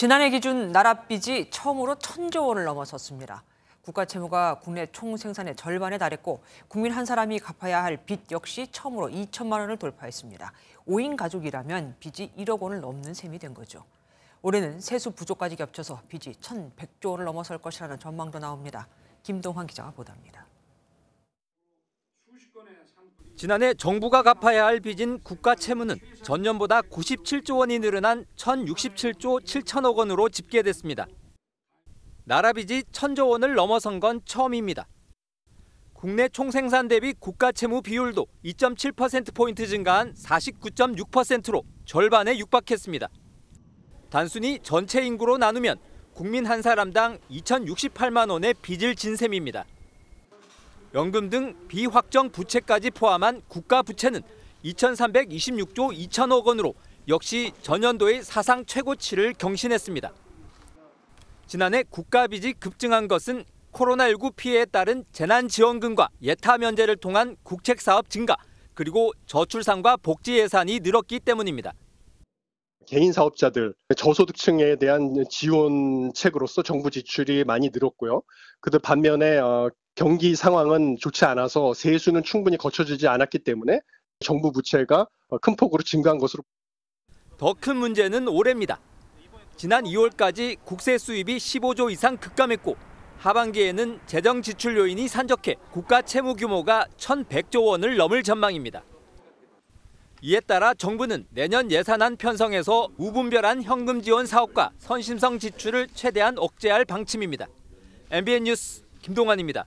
지난해 기준 나라 빚이 처음으로 천조 원을 넘어섰습니다. 국가 채무가 국내 총 생산의 절반에 달했고 국민 한 사람이 갚아야 할 빚 역시 처음으로 2천만 원을 돌파했습니다. 5인 가족이라면 빚이 1억 원을 넘는 셈이 된 거죠. 올해는 세수 부족까지 겹쳐서 빚이 1,100조 원을 넘어설 것이라는 전망도 나옵니다. 김동환 기자가 보도합니다. 지난해 정부가 갚아야 할 빚인 국가 채무는 전년보다 97조 원이 늘어난 1,067조 7천억 원으로 집계됐습니다. 나라 빚이 1천조 원을 넘어선 건 처음입니다. 국내 총생산 대비 국가 채무 비율도 2.7%포인트 증가한 49.6%로 절반에 육박했습니다. 단순히 전체 인구로 나누면 국민 한 사람당 2,068만 원의 빚을 진 셈입니다. 연금 등 비확정 부채까지 포함한 국가 부채는 2,326조 2천억 원으로 역시 전년도의 사상 최고치를 경신했습니다. 지난해 국가빚이 급증한 것은 코로나19 피해에 따른 재난지원금과 예타 면제를 통한 국책사업 증가, 그리고 저출산과 복지 예산이 늘었기 때문입니다. 개인 사업자들, 저소득층에 대한 지원책으로서 정부 지출이 많이 늘었고요. 그들 반면에 어, 경기 상황은 좋지 않아서 세수는 충분히 거쳐지지 않았기 때문에 정부 부채가 큰 폭으로 증가한 것으로 더 큰 문제는 올해입니다. 지난 2월까지 국세 수입이 15조 이상 급감했고 하반기에는 재정 지출 요인이 산적해 국가 채무 규모가 1,100조 원을 넘을 전망입니다. 이에 따라 정부는 내년 예산안 편성에서 우분별한 현금 지원 사업과 선심성 지출을 최대한 억제할 방침입니다. MBN 뉴스 김동환입니다.